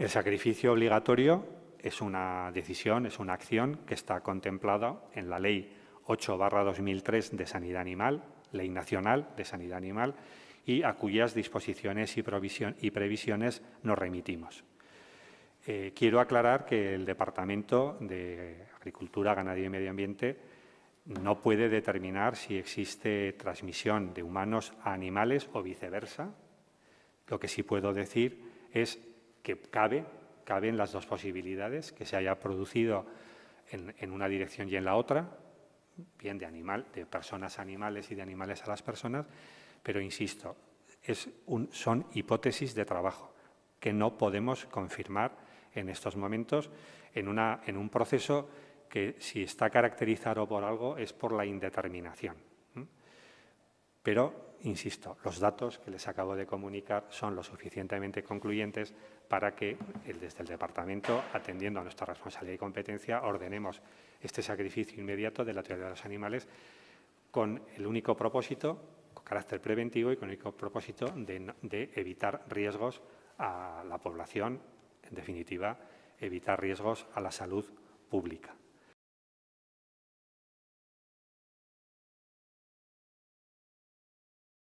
El sacrificio obligatorio es una decisión, es una acción que está contemplada en la Ley 8-2003 de Sanidad Animal, Ley Nacional de Sanidad Animal, y a cuyas disposiciones y, previsiones nos remitimos. Eh, quiero aclarar que el Departamento de Agricultura, Ganadería y Medio Ambiente no puede determinar si existe transmisión de humanos a animales o viceversa. Lo que sí puedo decir es que cabe, caben las dos posibilidades, que se haya producido en, una dirección y en la otra, bien de animal, de personas a animales y de animales a las personas, pero insisto, son hipótesis de trabajo que no podemos confirmar en estos momentos en un proceso que si está caracterizado por algo es por la indeterminación. Pero, insisto, los datos que les acabo de comunicar son lo suficientemente concluyentes para que desde el Departamento, atendiendo a nuestra responsabilidad y competencia, ordenemos este sacrificio inmediato de la teoría de los animales con el único propósito, con carácter preventivo y con el único propósito de, de evitar riesgos a la población, en definitiva, evitar riesgos a la salud pública.